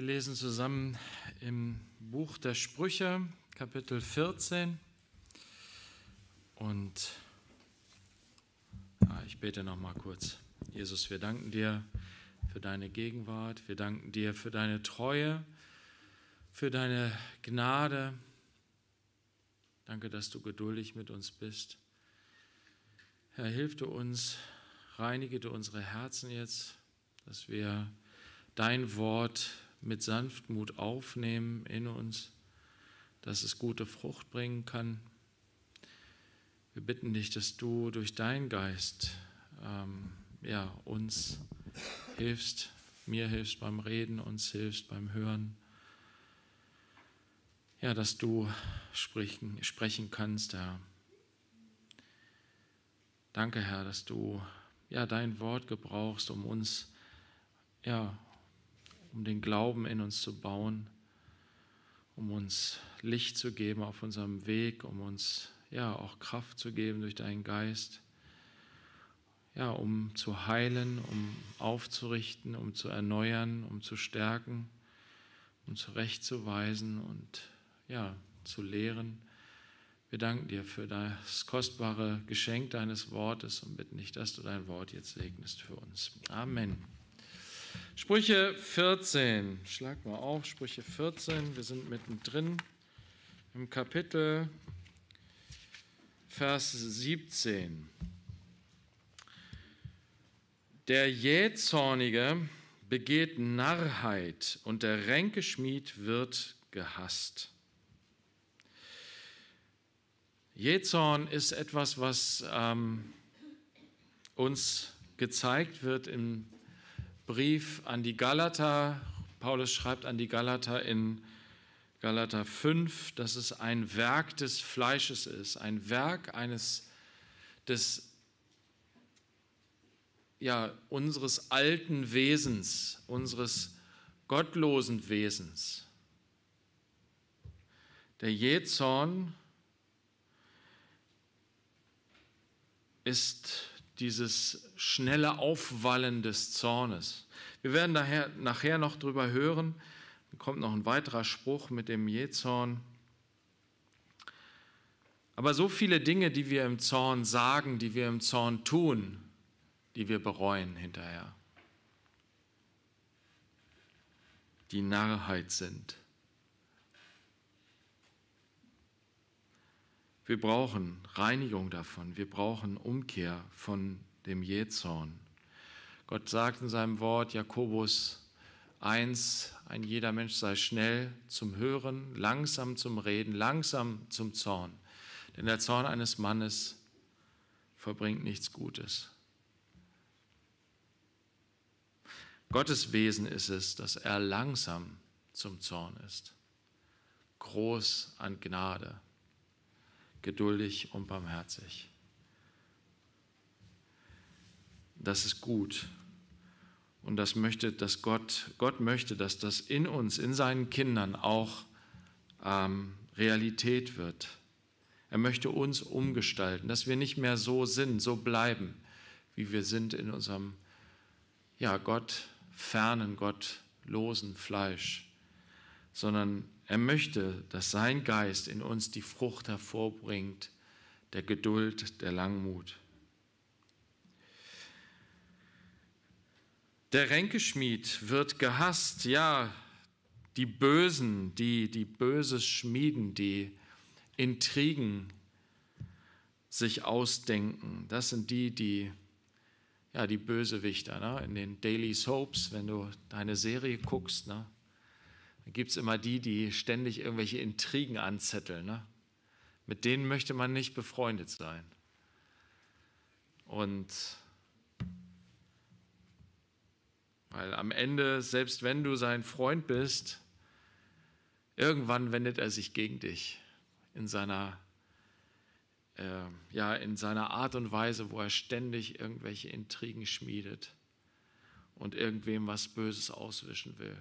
Wir lesen zusammen im Buch der Sprüche, Kapitel 14. Und ja, ah, ich bete noch mal kurz. Jesus, wir danken dir für deine Gegenwart. Wir danken dir für deine Treue, für deine Gnade. Danke, dass du geduldig mit uns bist. Herr, hilf du uns, reinige du unsere Herzen jetzt, dass wir dein Wort mit Sanftmut aufnehmen in uns, dass es gute Frucht bringen kann. Wir bitten dich, dass du durch deinen Geist ähm, ja, uns hilfst, mir hilfst beim Reden, uns hilfst beim Hören. Ja, dass du sprechen, sprechen kannst, Herr. Danke, Herr, dass du ja, dein Wort gebrauchst, um uns ja, um den Glauben in uns zu bauen, um uns Licht zu geben auf unserem Weg, um uns ja auch Kraft zu geben durch deinen Geist, ja, um zu heilen, um aufzurichten, um zu erneuern, um zu stärken, um zurechtzuweisen und ja, zu lehren. Wir danken dir für das kostbare Geschenk deines Wortes und bitten dich, dass du dein Wort jetzt segnest für uns. Amen. Sprüche 14, schlag mal auf, Sprüche 14, wir sind mittendrin im Kapitel, Vers 17. Der Jähzornige begeht Narrheit und der Ränkeschmied wird gehasst. Jähzorn ist etwas, was ähm, uns gezeigt wird im Brief an die Galater. Paulus schreibt an die Galater in Galater 5, dass es ein Werk des Fleisches ist, ein Werk eines des ja, unseres alten Wesens, unseres gottlosen Wesens. Der Jezorn ist dieses schnelle Aufwallen des Zornes. Wir werden daher, nachher noch drüber hören. Dann kommt noch ein weiterer Spruch mit dem Jezorn. Aber so viele Dinge, die wir im Zorn sagen, die wir im Zorn tun, die wir bereuen hinterher, die Narrheit sind. Wir brauchen Reinigung davon. Wir brauchen Umkehr von dem Jähzorn. Gott sagt in seinem Wort, Jakobus 1, ein jeder Mensch sei schnell zum Hören, langsam zum Reden, langsam zum Zorn. Denn der Zorn eines Mannes verbringt nichts Gutes. Gottes Wesen ist es, dass er langsam zum Zorn ist, groß an Gnade geduldig und barmherzig. Das ist gut. Und das möchte, dass Gott, Gott möchte, dass das in uns, in seinen Kindern auch ähm, Realität wird. Er möchte uns umgestalten, dass wir nicht mehr so sind, so bleiben, wie wir sind in unserem ja, Gott fernen, Gott losen Fleisch sondern er möchte, dass sein Geist in uns die Frucht hervorbringt, der Geduld, der Langmut. Der Ränkeschmied wird gehasst, ja, die Bösen, die, die Böses schmieden, die Intrigen sich ausdenken, das sind die, die, ja, die Bösewichter. Ne? In den Daily Soaps, wenn du deine Serie guckst, ne? Da gibt es immer die, die ständig irgendwelche Intrigen anzetteln. Ne? Mit denen möchte man nicht befreundet sein. Und weil am Ende, selbst wenn du sein Freund bist, irgendwann wendet er sich gegen dich in seiner, äh, ja, in seiner Art und Weise, wo er ständig irgendwelche Intrigen schmiedet und irgendwem was Böses auswischen will.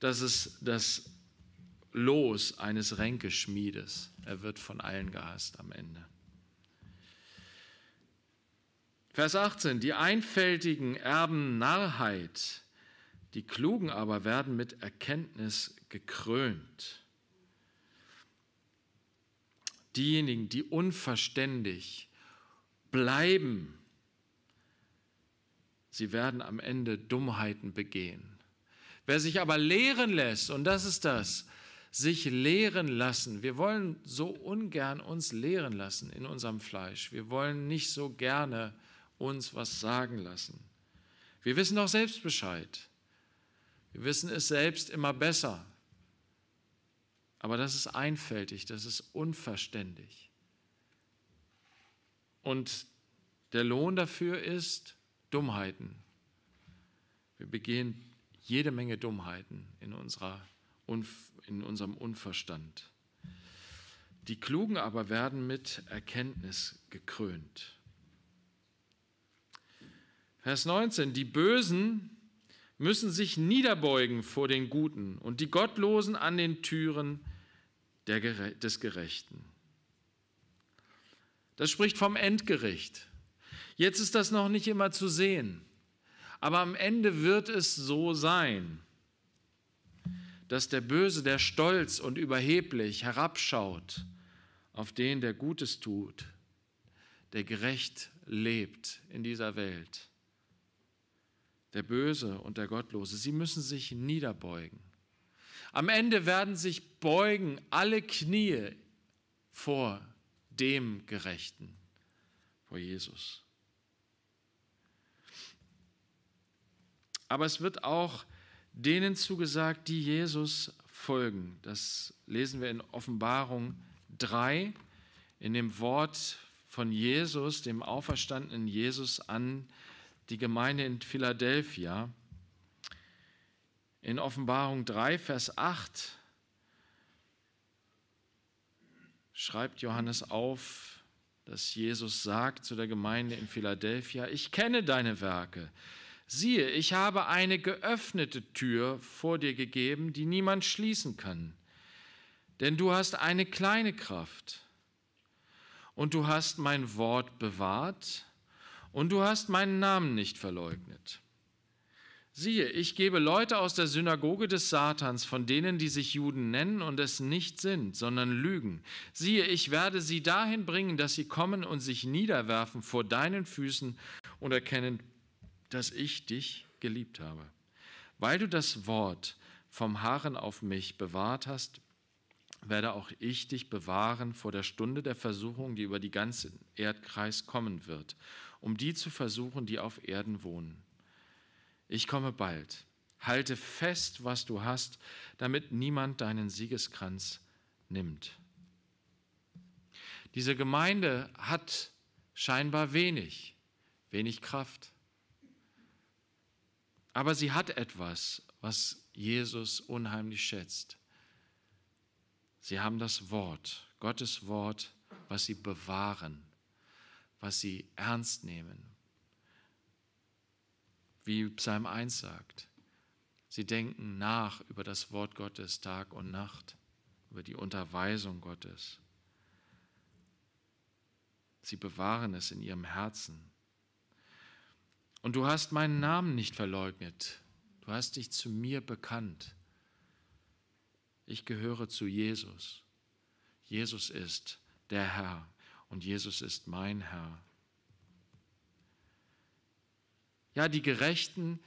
Das ist das Los eines Ränkeschmiedes. Er wird von allen gehasst am Ende. Vers 18. Die Einfältigen erben Narrheit, die Klugen aber werden mit Erkenntnis gekrönt. Diejenigen, die unverständig bleiben, sie werden am Ende Dummheiten begehen. Wer sich aber lehren lässt, und das ist das, sich lehren lassen. Wir wollen so ungern uns lehren lassen in unserem Fleisch. Wir wollen nicht so gerne uns was sagen lassen. Wir wissen doch selbst Bescheid. Wir wissen es selbst immer besser. Aber das ist einfältig, das ist unverständig. Und der Lohn dafür ist Dummheiten. Wir begehen jede Menge Dummheiten in, unserer, in unserem Unverstand. Die Klugen aber werden mit Erkenntnis gekrönt. Vers 19, die Bösen müssen sich niederbeugen vor den Guten und die Gottlosen an den Türen Gere des Gerechten. Das spricht vom Endgericht. Jetzt ist das noch nicht immer zu sehen. Aber am Ende wird es so sein, dass der Böse, der stolz und überheblich herabschaut auf den, der Gutes tut, der gerecht lebt in dieser Welt. Der Böse und der Gottlose, sie müssen sich niederbeugen. Am Ende werden sich beugen alle Knie vor dem Gerechten, vor Jesus. Aber es wird auch denen zugesagt, die Jesus folgen. Das lesen wir in Offenbarung 3, in dem Wort von Jesus, dem auferstandenen Jesus an die Gemeinde in Philadelphia. In Offenbarung 3, Vers 8 schreibt Johannes auf, dass Jesus sagt zu der Gemeinde in Philadelphia, ich kenne deine Werke, Siehe, ich habe eine geöffnete Tür vor dir gegeben, die niemand schließen kann. Denn du hast eine kleine Kraft. Und du hast mein Wort bewahrt und du hast meinen Namen nicht verleugnet. Siehe, ich gebe Leute aus der Synagoge des Satans, von denen, die sich Juden nennen und es nicht sind, sondern lügen. Siehe, ich werde sie dahin bringen, dass sie kommen und sich niederwerfen vor deinen Füßen und erkennen, dass ich dich geliebt habe. Weil du das Wort vom Haaren auf mich bewahrt hast, werde auch ich dich bewahren vor der Stunde der Versuchung, die über die ganzen Erdkreis kommen wird, um die zu versuchen, die auf Erden wohnen. Ich komme bald. Halte fest, was du hast, damit niemand deinen Siegeskranz nimmt. Diese Gemeinde hat scheinbar wenig, wenig Kraft, aber sie hat etwas, was Jesus unheimlich schätzt. Sie haben das Wort, Gottes Wort, was sie bewahren, was sie ernst nehmen. Wie Psalm 1 sagt, sie denken nach über das Wort Gottes Tag und Nacht, über die Unterweisung Gottes. Sie bewahren es in ihrem Herzen. Und du hast meinen Namen nicht verleugnet. Du hast dich zu mir bekannt. Ich gehöre zu Jesus. Jesus ist der Herr und Jesus ist mein Herr. Ja, die Gerechten,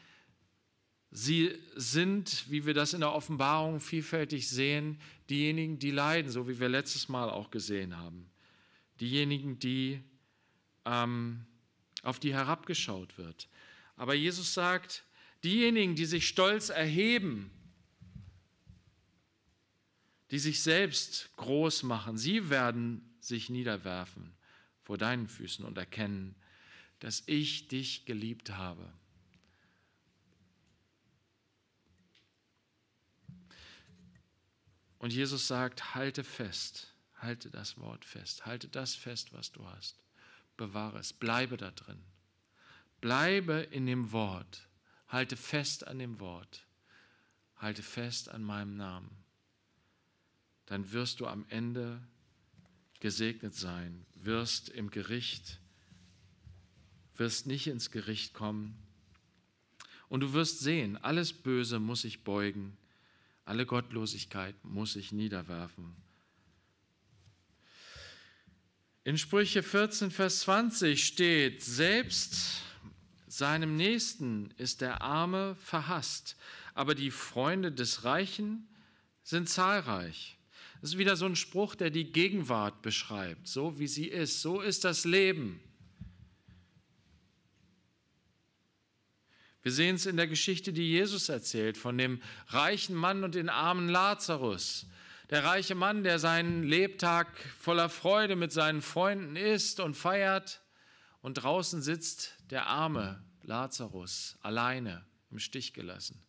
sie sind, wie wir das in der Offenbarung vielfältig sehen, diejenigen, die leiden, so wie wir letztes Mal auch gesehen haben. Diejenigen, die ähm, auf die herabgeschaut wird. Aber Jesus sagt, diejenigen, die sich stolz erheben, die sich selbst groß machen, sie werden sich niederwerfen vor deinen Füßen und erkennen, dass ich dich geliebt habe. Und Jesus sagt, halte fest, halte das Wort fest, halte das fest, was du hast bewahre es, bleibe da drin. Bleibe in dem Wort, halte fest an dem Wort, halte fest an meinem Namen. Dann wirst du am Ende gesegnet sein, wirst im Gericht, wirst nicht ins Gericht kommen. Und du wirst sehen, alles Böse muss ich beugen, alle Gottlosigkeit muss ich niederwerfen. In Sprüche 14, Vers 20 steht, selbst seinem Nächsten ist der Arme verhasst, aber die Freunde des Reichen sind zahlreich. Das ist wieder so ein Spruch, der die Gegenwart beschreibt, so wie sie ist. So ist das Leben. Wir sehen es in der Geschichte, die Jesus erzählt, von dem reichen Mann und dem armen Lazarus. Der reiche Mann, der seinen Lebtag voller Freude mit seinen Freunden isst und feiert, und draußen sitzt der arme Lazarus alleine im Stich gelassen.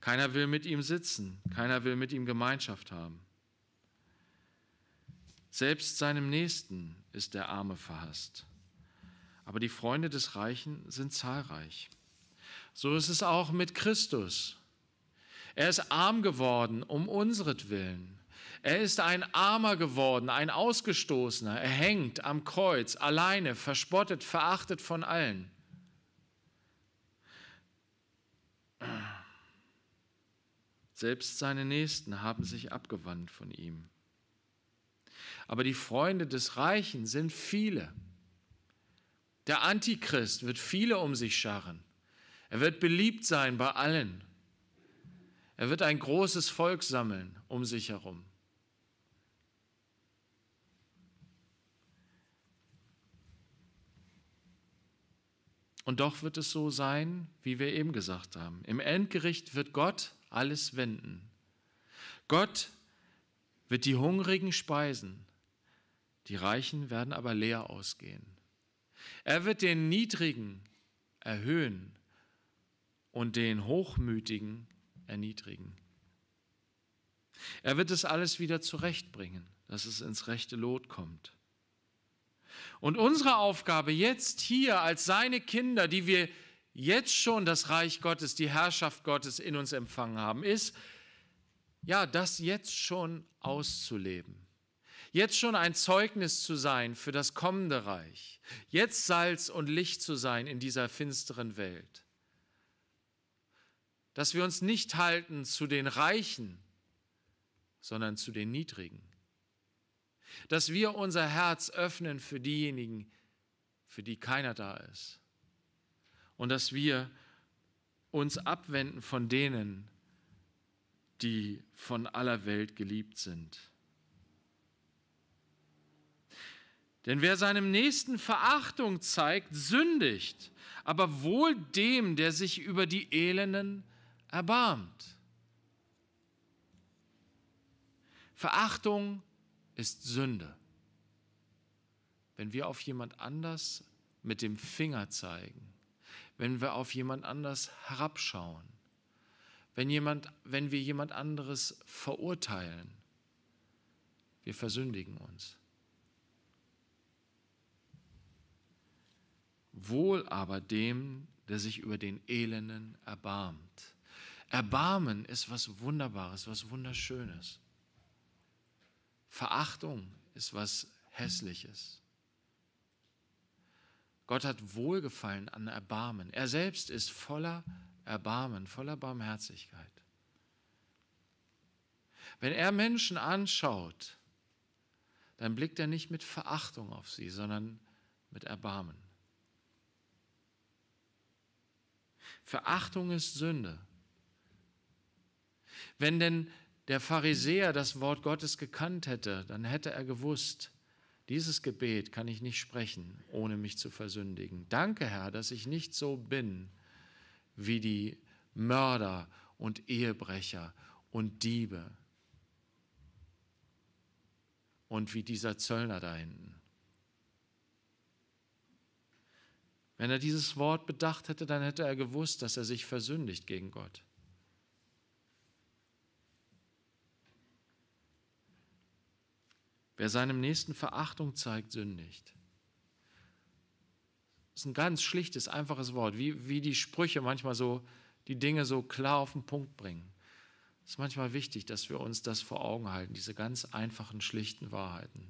Keiner will mit ihm sitzen, keiner will mit ihm Gemeinschaft haben. Selbst seinem Nächsten ist der Arme verhasst. Aber die Freunde des Reichen sind zahlreich. So ist es auch mit Christus. Er ist arm geworden um unseretwillen. Er ist ein Armer geworden, ein Ausgestoßener. Er hängt am Kreuz, alleine, verspottet, verachtet von allen. Selbst seine Nächsten haben sich abgewandt von ihm. Aber die Freunde des Reichen sind viele. Der Antichrist wird viele um sich scharren. Er wird beliebt sein bei allen. Er wird ein großes Volk sammeln um sich herum. Und doch wird es so sein, wie wir eben gesagt haben. Im Endgericht wird Gott alles wenden. Gott wird die Hungrigen speisen, die Reichen werden aber leer ausgehen. Er wird den Niedrigen erhöhen und den Hochmütigen erhöhen erniedrigen. Er wird es alles wieder zurechtbringen, dass es ins rechte Lot kommt. Und unsere Aufgabe jetzt hier als seine Kinder, die wir jetzt schon das Reich Gottes, die Herrschaft Gottes in uns empfangen haben, ist, ja, das jetzt schon auszuleben. Jetzt schon ein Zeugnis zu sein für das kommende Reich. Jetzt Salz und Licht zu sein in dieser finsteren Welt dass wir uns nicht halten zu den Reichen, sondern zu den Niedrigen. Dass wir unser Herz öffnen für diejenigen, für die keiner da ist. Und dass wir uns abwenden von denen, die von aller Welt geliebt sind. Denn wer seinem Nächsten Verachtung zeigt, sündigt, aber wohl dem, der sich über die Elenden erbarmt. Verachtung ist Sünde. Wenn wir auf jemand anders mit dem Finger zeigen, wenn wir auf jemand anders herabschauen, wenn, jemand, wenn wir jemand anderes verurteilen, wir versündigen uns. Wohl aber dem, der sich über den Elenden erbarmt. Erbarmen ist was Wunderbares, was Wunderschönes. Verachtung ist was Hässliches. Gott hat Wohlgefallen an Erbarmen. Er selbst ist voller Erbarmen, voller Barmherzigkeit. Wenn er Menschen anschaut, dann blickt er nicht mit Verachtung auf sie, sondern mit Erbarmen. Verachtung ist Sünde. Wenn denn der Pharisäer das Wort Gottes gekannt hätte, dann hätte er gewusst, dieses Gebet kann ich nicht sprechen, ohne mich zu versündigen. Danke, Herr, dass ich nicht so bin wie die Mörder und Ehebrecher und Diebe und wie dieser Zöllner da hinten. Wenn er dieses Wort bedacht hätte, dann hätte er gewusst, dass er sich versündigt gegen Gott. Wer seinem Nächsten Verachtung zeigt, sündigt. Das ist ein ganz schlichtes, einfaches Wort, wie, wie die Sprüche manchmal so die Dinge so klar auf den Punkt bringen. Es ist manchmal wichtig, dass wir uns das vor Augen halten, diese ganz einfachen, schlichten Wahrheiten.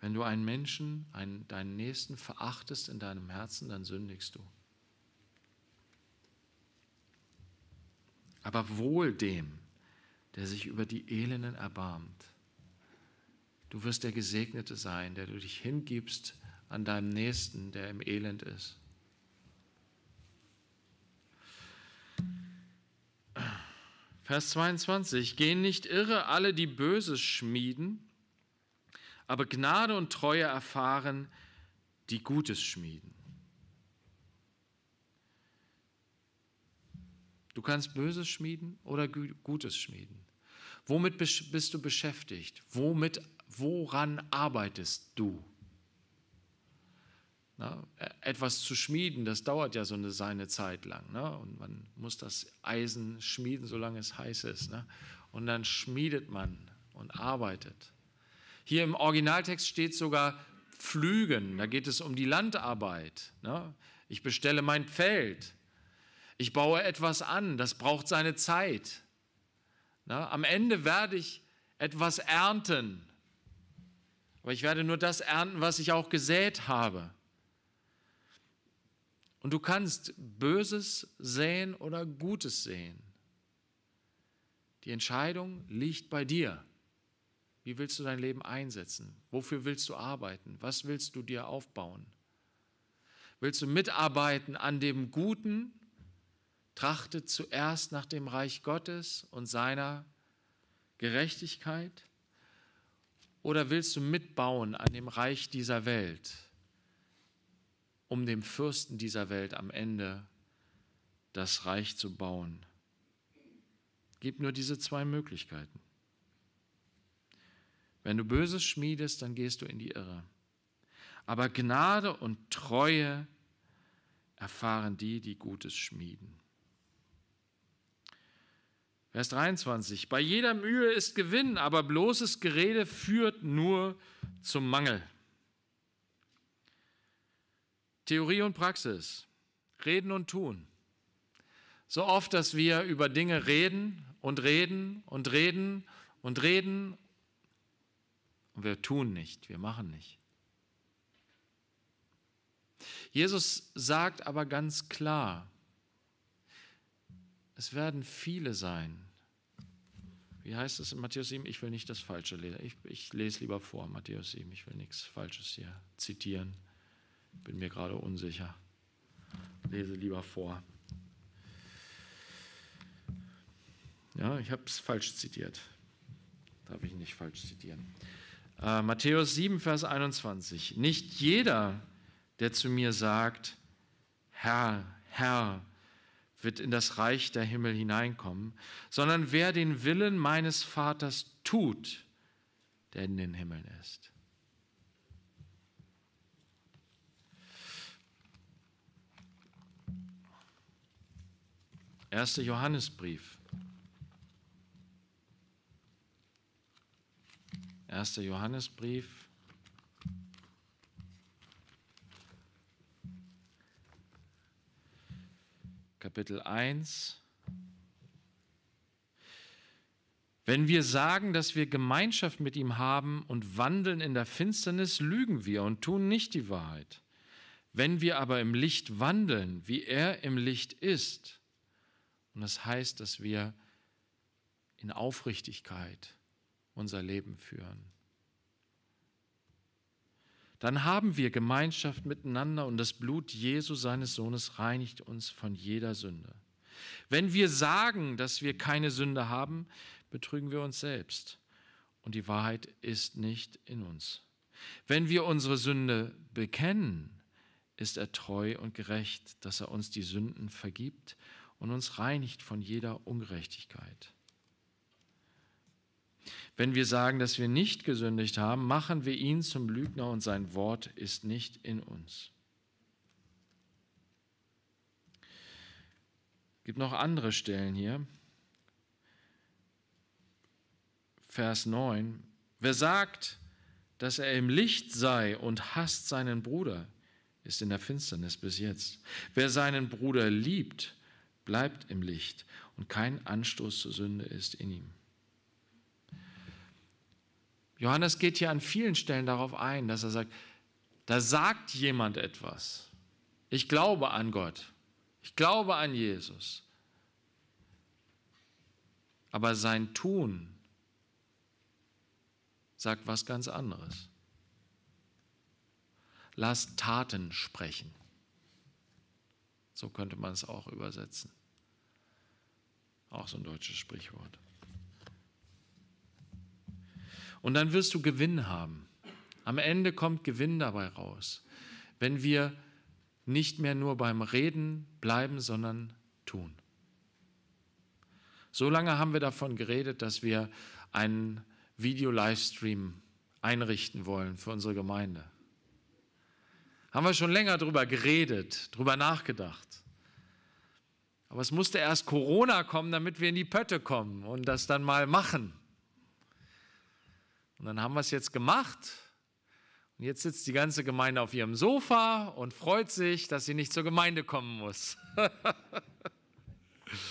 Wenn du einen Menschen, einen, deinen Nächsten verachtest in deinem Herzen, dann sündigst du. Aber wohl dem, der sich über die Elenden erbarmt Du wirst der Gesegnete sein, der du dich hingibst an deinem Nächsten, der im Elend ist. Vers 22, gehen nicht irre alle, die Böses schmieden, aber Gnade und Treue erfahren, die Gutes schmieden. Du kannst Böses schmieden oder Gutes schmieden. Womit bist du beschäftigt? Womit woran arbeitest du? Na, e, etwas zu schmieden, das dauert ja so eine, seine Zeit lang. Ne? Und man muss das Eisen schmieden, solange es heiß ist. Ne? Und dann schmiedet man und arbeitet. Hier im Originaltext steht sogar Pflügen, da geht es um die Landarbeit. Ne? Ich bestelle mein Feld. Ich baue etwas an, das braucht seine Zeit. Na, am Ende werde ich etwas ernten. Aber ich werde nur das ernten, was ich auch gesät habe. Und du kannst Böses säen oder Gutes säen. Die Entscheidung liegt bei dir. Wie willst du dein Leben einsetzen? Wofür willst du arbeiten? Was willst du dir aufbauen? Willst du mitarbeiten an dem Guten? Trachte zuerst nach dem Reich Gottes und seiner Gerechtigkeit. Oder willst du mitbauen an dem Reich dieser Welt, um dem Fürsten dieser Welt am Ende das Reich zu bauen? Gib nur diese zwei Möglichkeiten. Wenn du Böses schmiedest, dann gehst du in die Irre. Aber Gnade und Treue erfahren die, die Gutes schmieden. Vers 23. Bei jeder Mühe ist Gewinn, aber bloßes Gerede führt nur zum Mangel. Theorie und Praxis, Reden und Tun. So oft, dass wir über Dinge reden und reden und reden und reden und wir tun nicht, wir machen nicht. Jesus sagt aber ganz klar, es werden viele sein. Wie heißt es in Matthäus 7? Ich will nicht das Falsche lesen. Ich, ich lese lieber vor, Matthäus 7. Ich will nichts Falsches hier zitieren. Bin mir gerade unsicher. Lese lieber vor. Ja, ich habe es falsch zitiert. Darf ich nicht falsch zitieren. Äh, Matthäus 7, Vers 21. Nicht jeder, der zu mir sagt, Herr, Herr, wird in das Reich der Himmel hineinkommen, sondern wer den Willen meines Vaters tut, der in den Himmeln ist. Erster Johannesbrief. Erster Johannesbrief. Kapitel 1. Wenn wir sagen, dass wir Gemeinschaft mit ihm haben und wandeln in der Finsternis, lügen wir und tun nicht die Wahrheit. Wenn wir aber im Licht wandeln, wie er im Licht ist, und das heißt, dass wir in Aufrichtigkeit unser Leben führen, dann haben wir Gemeinschaft miteinander und das Blut Jesu seines Sohnes reinigt uns von jeder Sünde. Wenn wir sagen, dass wir keine Sünde haben, betrügen wir uns selbst und die Wahrheit ist nicht in uns. Wenn wir unsere Sünde bekennen, ist er treu und gerecht, dass er uns die Sünden vergibt und uns reinigt von jeder Ungerechtigkeit. Wenn wir sagen, dass wir nicht gesündigt haben, machen wir ihn zum Lügner und sein Wort ist nicht in uns. Es gibt noch andere Stellen hier. Vers 9. Wer sagt, dass er im Licht sei und hasst seinen Bruder, ist in der Finsternis bis jetzt. Wer seinen Bruder liebt, bleibt im Licht und kein Anstoß zur Sünde ist in ihm. Johannes geht hier an vielen Stellen darauf ein, dass er sagt, da sagt jemand etwas. Ich glaube an Gott. Ich glaube an Jesus. Aber sein Tun sagt was ganz anderes. Lass Taten sprechen. So könnte man es auch übersetzen. Auch so ein deutsches Sprichwort. Und dann wirst du Gewinn haben. Am Ende kommt Gewinn dabei raus, wenn wir nicht mehr nur beim Reden bleiben, sondern tun. So lange haben wir davon geredet, dass wir einen Video-Livestream einrichten wollen für unsere Gemeinde. Haben wir schon länger drüber geredet, drüber nachgedacht. Aber es musste erst Corona kommen, damit wir in die Pötte kommen und das dann mal machen. Und dann haben wir es jetzt gemacht. Und jetzt sitzt die ganze Gemeinde auf ihrem Sofa und freut sich, dass sie nicht zur Gemeinde kommen muss.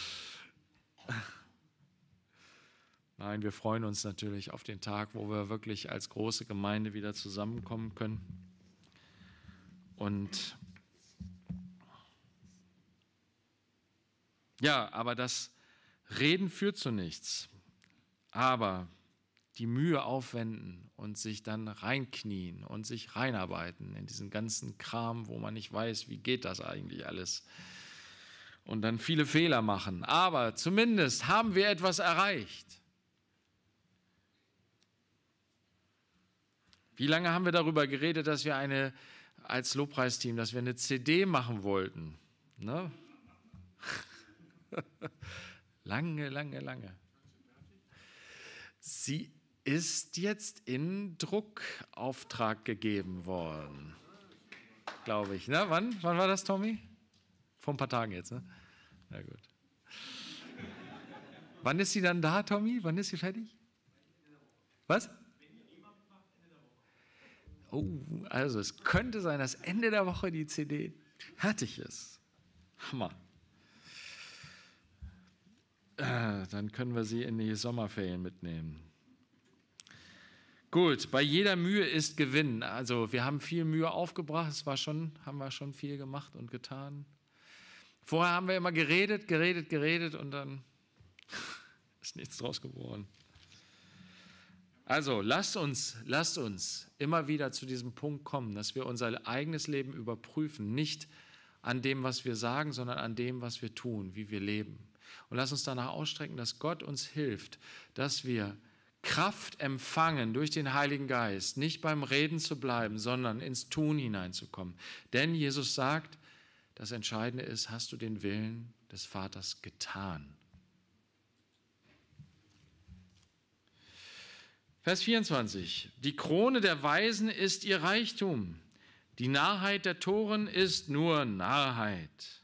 Nein, wir freuen uns natürlich auf den Tag, wo wir wirklich als große Gemeinde wieder zusammenkommen können. Und ja, aber das Reden führt zu nichts. Aber die Mühe aufwenden und sich dann reinknien und sich reinarbeiten in diesen ganzen Kram, wo man nicht weiß, wie geht das eigentlich alles. Und dann viele Fehler machen. Aber zumindest haben wir etwas erreicht. Wie lange haben wir darüber geredet, dass wir eine, als Lobpreisteam, dass wir eine CD machen wollten? Ne? lange, lange, lange. Sie ist jetzt in Druckauftrag gegeben worden. Glaube ich. Ne? Wann? Wann war das, Tommy? Vor ein paar Tagen jetzt, ne? Na gut. Wann ist sie dann da, Tommy? Wann ist sie fertig? Was? Oh, also es könnte sein, dass Ende der Woche die CD fertig ist. Hammer. Äh, dann können wir sie in die Sommerferien mitnehmen. Gut, bei jeder Mühe ist Gewinn. Also wir haben viel Mühe aufgebracht, es war schon, haben wir schon viel gemacht und getan. Vorher haben wir immer geredet, geredet, geredet und dann ist nichts draus geworden. Also lasst uns, lasst uns immer wieder zu diesem Punkt kommen, dass wir unser eigenes Leben überprüfen, nicht an dem, was wir sagen, sondern an dem, was wir tun, wie wir leben. Und lasst uns danach ausstrecken, dass Gott uns hilft, dass wir Kraft empfangen durch den Heiligen Geist, nicht beim Reden zu bleiben, sondern ins Tun hineinzukommen. Denn Jesus sagt, das Entscheidende ist, hast du den Willen des Vaters getan? Vers 24. Die Krone der Weisen ist ihr Reichtum. Die Narrheit der Toren ist nur Narrheit.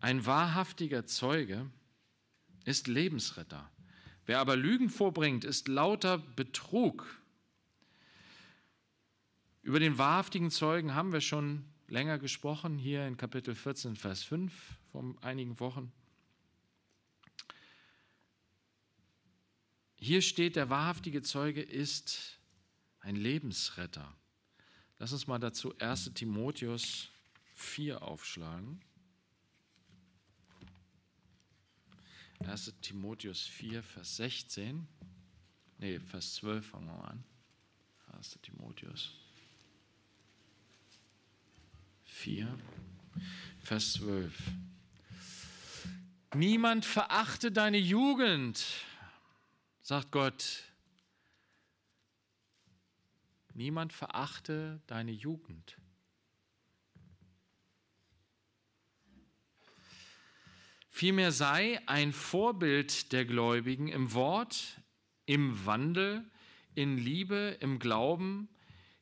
Ein wahrhaftiger Zeuge ist Lebensretter. Wer aber Lügen vorbringt, ist lauter Betrug. Über den wahrhaftigen Zeugen haben wir schon länger gesprochen, hier in Kapitel 14, Vers 5 vor einigen Wochen. Hier steht, der wahrhaftige Zeuge ist ein Lebensretter. Lass uns mal dazu 1 Timotheus 4 aufschlagen. 1. Timotheus 4, Vers 16. Ne, Vers 12 fangen wir mal an. 1. Timotheus 4, Vers 12. Niemand verachte deine Jugend, sagt Gott. Niemand verachte deine Jugend. Vielmehr sei ein Vorbild der Gläubigen im Wort, im Wandel, in Liebe, im Glauben,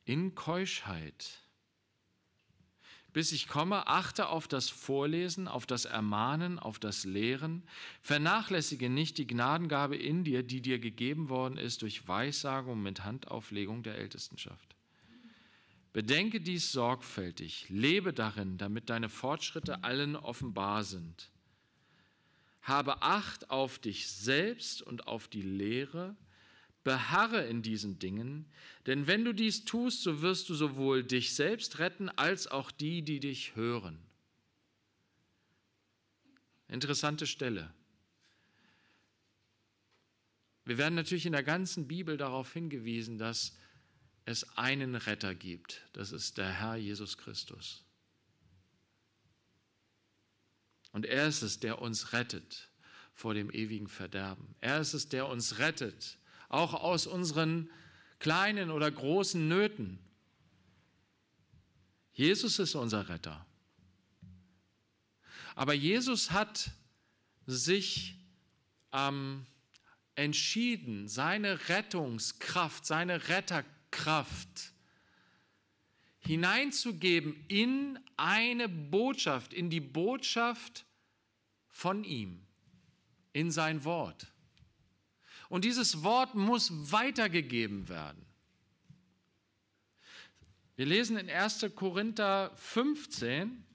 in Keuschheit. Bis ich komme, achte auf das Vorlesen, auf das Ermahnen, auf das Lehren. Vernachlässige nicht die Gnadengabe in dir, die dir gegeben worden ist durch Weissagung mit Handauflegung der Ältestenschaft. Bedenke dies sorgfältig, lebe darin, damit deine Fortschritte allen offenbar sind habe Acht auf dich selbst und auf die Lehre, beharre in diesen Dingen, denn wenn du dies tust, so wirst du sowohl dich selbst retten als auch die, die dich hören. Interessante Stelle. Wir werden natürlich in der ganzen Bibel darauf hingewiesen, dass es einen Retter gibt. Das ist der Herr Jesus Christus. Und er ist es, der uns rettet vor dem ewigen Verderben. Er ist es, der uns rettet, auch aus unseren kleinen oder großen Nöten. Jesus ist unser Retter. Aber Jesus hat sich ähm, entschieden, seine Rettungskraft, seine Retterkraft hineinzugeben in eine Botschaft, in die Botschaft von ihm in sein Wort. Und dieses Wort muss weitergegeben werden. Wir lesen in 1. Korinther 15,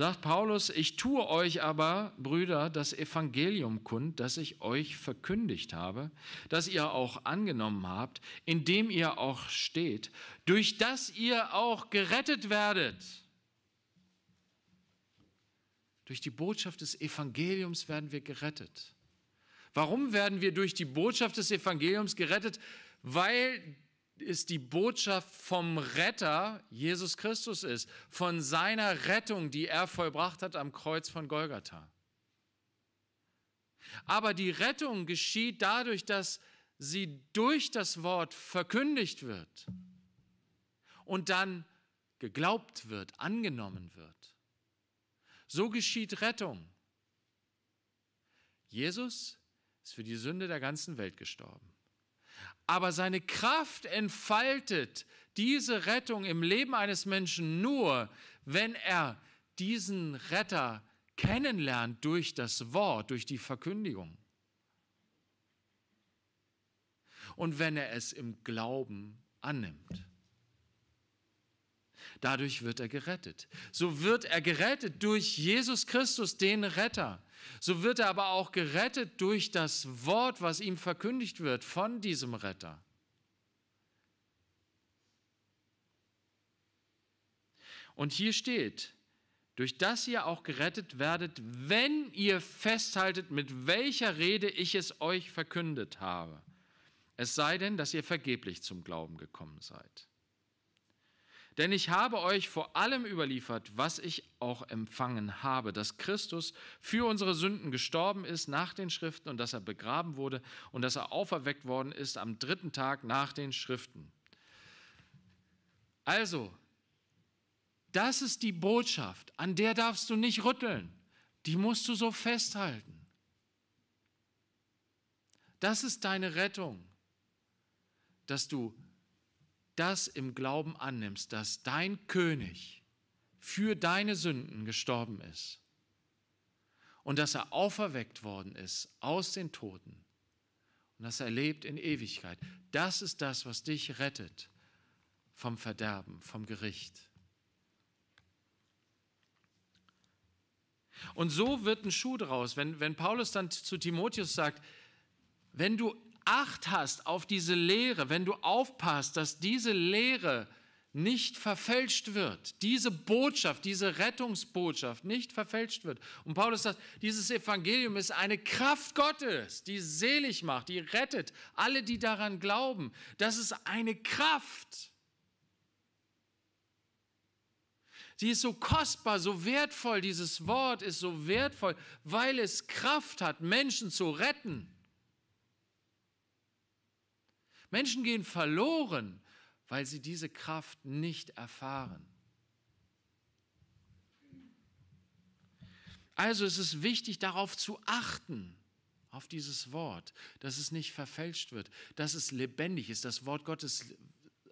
sagt Paulus, ich tue euch aber, Brüder, das Evangelium kund, das ich euch verkündigt habe, das ihr auch angenommen habt, in dem ihr auch steht, durch das ihr auch gerettet werdet. Durch die Botschaft des Evangeliums werden wir gerettet. Warum werden wir durch die Botschaft des Evangeliums gerettet? Weil ist die Botschaft vom Retter, Jesus Christus ist, von seiner Rettung, die er vollbracht hat am Kreuz von Golgatha. Aber die Rettung geschieht dadurch, dass sie durch das Wort verkündigt wird und dann geglaubt wird, angenommen wird. So geschieht Rettung. Jesus ist für die Sünde der ganzen Welt gestorben. Aber seine Kraft entfaltet diese Rettung im Leben eines Menschen nur, wenn er diesen Retter kennenlernt durch das Wort, durch die Verkündigung. Und wenn er es im Glauben annimmt. Dadurch wird er gerettet. So wird er gerettet durch Jesus Christus, den Retter. So wird er aber auch gerettet durch das Wort, was ihm verkündigt wird von diesem Retter. Und hier steht, durch das ihr auch gerettet werdet, wenn ihr festhaltet, mit welcher Rede ich es euch verkündet habe. Es sei denn, dass ihr vergeblich zum Glauben gekommen seid. Denn ich habe euch vor allem überliefert, was ich auch empfangen habe, dass Christus für unsere Sünden gestorben ist nach den Schriften und dass er begraben wurde und dass er auferweckt worden ist am dritten Tag nach den Schriften. Also, das ist die Botschaft, an der darfst du nicht rütteln, die musst du so festhalten. Das ist deine Rettung, dass du das im Glauben annimmst, dass dein König für deine Sünden gestorben ist und dass er auferweckt worden ist aus den Toten und dass er lebt in Ewigkeit, das ist das, was dich rettet vom Verderben, vom Gericht. Und so wird ein Schuh draus, wenn, wenn Paulus dann zu Timotheus sagt, wenn du Acht hast auf diese Lehre, wenn du aufpasst, dass diese Lehre nicht verfälscht wird, diese Botschaft, diese Rettungsbotschaft nicht verfälscht wird. Und Paulus sagt, dieses Evangelium ist eine Kraft Gottes, die selig macht, die rettet alle, die daran glauben. Das ist eine Kraft. Sie ist so kostbar, so wertvoll, dieses Wort ist so wertvoll, weil es Kraft hat, Menschen zu retten. Menschen gehen verloren, weil sie diese Kraft nicht erfahren. Also ist es wichtig, darauf zu achten, auf dieses Wort, dass es nicht verfälscht wird, dass es lebendig ist. Das Wort Gottes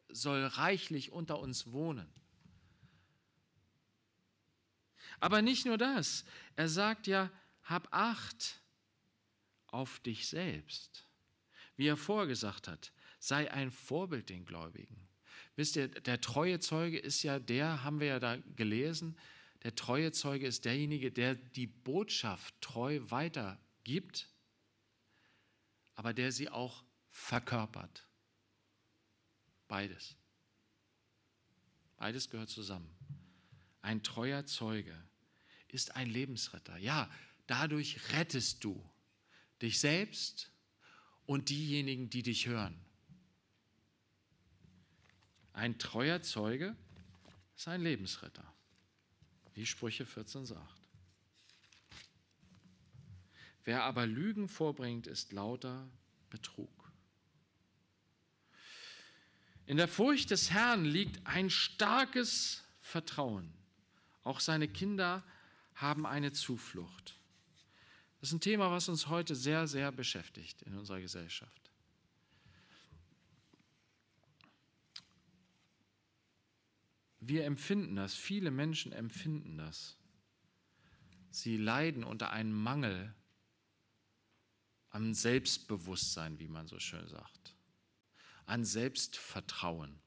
soll reichlich unter uns wohnen. Aber nicht nur das. Er sagt ja, hab Acht auf dich selbst. Wie er vorgesagt hat, sei ein Vorbild den Gläubigen. Wisst ihr, der treue Zeuge ist ja der, haben wir ja da gelesen, der treue Zeuge ist derjenige, der die Botschaft treu weitergibt, aber der sie auch verkörpert. Beides. Beides gehört zusammen. Ein treuer Zeuge ist ein Lebensretter. Ja, dadurch rettest du dich selbst und diejenigen, die dich hören. Ein treuer Zeuge ist ein Lebensretter, wie Sprüche 14 sagt. Wer aber Lügen vorbringt, ist lauter Betrug. In der Furcht des Herrn liegt ein starkes Vertrauen. Auch seine Kinder haben eine Zuflucht. Das ist ein Thema, was uns heute sehr, sehr beschäftigt in unserer Gesellschaft. Wir empfinden das, viele Menschen empfinden das. Sie leiden unter einem Mangel am Selbstbewusstsein, wie man so schön sagt, an Selbstvertrauen.